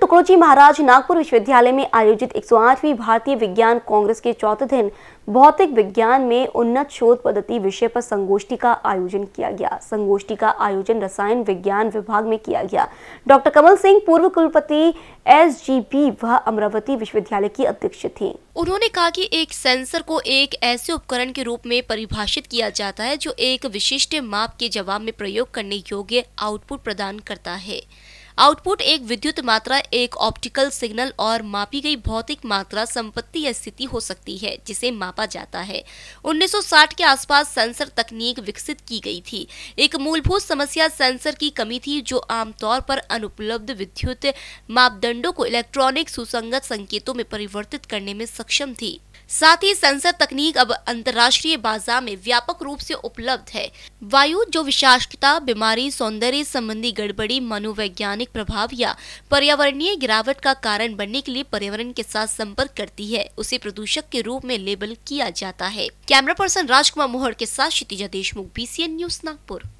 टुकड़ोजी महाराज नागपुर विश्वविद्यालय में आयोजित 108वीं भारतीय विज्ञान कांग्रेस के चौथे दिन भौतिक विज्ञान में उन्नत शोध पद्धति विषय पर संगोष्ठी का आयोजन किया गया संगोष्ठी का आयोजन रसायन विज्ञान विभाग में किया गया डॉक्टर कमल सिंह पूर्व कुलपति एस व अमरावती विश्वविद्यालय की अध्यक्ष थी उन्होंने कहा कि एक सेंसर को एक ऐसे उपकरण के रूप में परिभाषित किया जाता है जो एक विशिष्ट माप के जवाब में प्रयोग करने योग्य आउटपुट प्रदान करता है आउटपुट एक विद्युत मात्रा एक ऑप्टिकल सिग्नल और मापी गई भौतिक मात्रा संपत्ति या स्थिति हो सकती है जिसे मापा जाता है 1960 के आसपास सेंसर तकनीक विकसित की गई थी एक मूलभूत समस्या सेंसर की कमी थी जो आमतौर पर अनुपलब्ध विद्युत मापदंडों को इलेक्ट्रॉनिक सुसंगत संकेतों में परिवर्तित करने में सक्षम थी साथ ही सेंसर तकनीक अब अंतर्राष्ट्रीय बाजार में व्यापक रूप से उपलब्ध है वायु जो विषाक्तता बीमारी सौंदर्य संबंधी गड़बड़ी मनोवैज्ञानिक प्रभाव या पर्यावरणीय गिरावट का कारण बनने के लिए पर्यावरण के साथ संपर्क करती है उसे प्रदूषक के रूप में लेबल किया जाता है कैमरा पर्सन राजकुमार मोहर के साथ क्षितिजा देशमुख बी न्यूज नागपुर